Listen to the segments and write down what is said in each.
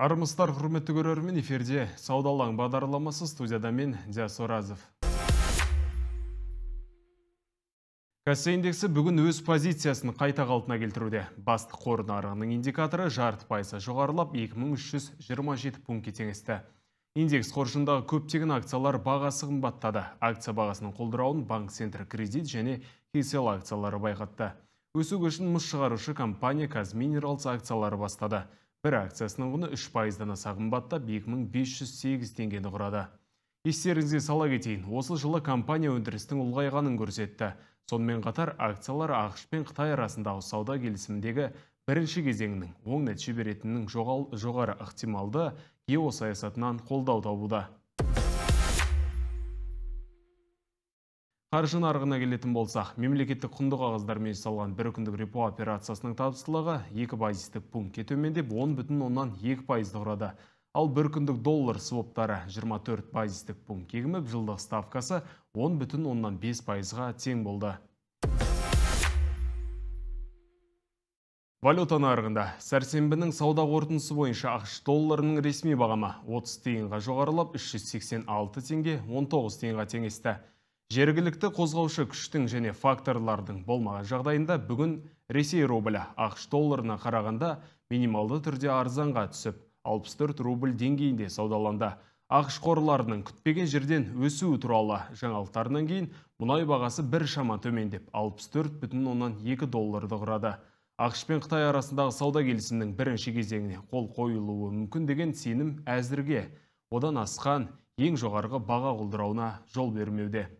Армыстар құрметті көрермен эфирде саудалаң бағдарламасы студияда мен диас оразов индексі бүгін өз позициясын қайта қалтына келтіруде басты қор нарығының индикаторы жарты пайызға жоғарылап 2327 пункт теңесті индекс қоржындағы көптеген акциялар бағасығын баттады. акция бағасының қолдырауын банк центр кредит және кесел акциялары байқатты өсу көшін мыс шығарушы компания казминералс акциялары бастады бір акциясының құны үш пайыздан аса қымбаттап екі мың бес жүз құрады естеріңізге сала кетейін осы жылы компания өндірістің ұлғайғанын көрсетті сонымен қатар акциялар ақш пен қытай арасындағы сауда келісіміндегі бірінші кезеңнің оң нәтиже беретінің жоғары ықтималды геосаясатынан қолдау табуда Қаржы нарығына келетін болсақ, мемлекеттік құнды қағаздармен салған бір күндік репо операциясының табыстылығы 2 пайыздық пункт төмендеп 10 бүтін оннан 2 пайызды құрады. Ал бір күндік доллар своптары 24 пайыздық пункт кегіміп, жылдық ставкасы 10 бүтін оннан 5 пайызға тең болды. Валюта нарығында сәрсенбінің сауда қорытындысы бойынша ақш долларының ресми бағамы 30 тиынға жоғарылап 386 теңге 19 тенге теңесті жергілікті қозғаушы күштің және факторлардың болмаған жағдайында бүгін ресей рублі ақш долларына қарағанда минималды түрде арзанға түсіп 64 рубль деңгейінде саудаланды ақш қорларының күтпеген жерден өсуі туралы жаңалықтарынан кейін мұнай бағасы бір шама төмендеп 64 бүтін оннан екі долларды құрады ақш пен қытай арасындағы сауда келісімінің бірінші кезеңіне қол қойылуы мүмкін деген сенім әзірге одан асқан ең жоғарғы баға құлдырауына жол бермеуде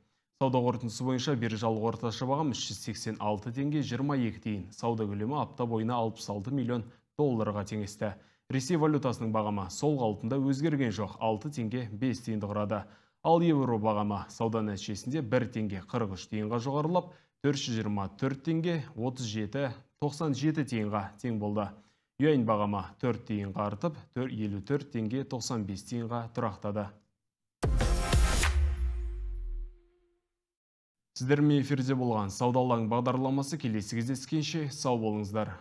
Сауда қорытындысы бойынша бір биржалық орташа бағам 386 теңге 22 дейін. Сауда көлемі апта бойына 66 миллион долларға теңесті. Ресей валютасының бағамы сол қалпында өзгерген жоқ 6 теңге 5 тиынды құрады. Ал евро бағамы сауда нәтижесінде 1 теңге 43 тиынға жоғарылып, 424 тенге 37 97 тиынға тең болды. Юайн бағамы 4 тиынға артып, 54 тенге 95 тиынға тұрақтады. сіздермен эфирде болған сауда бағдарламасы келесі кездескенше сау болыңыздар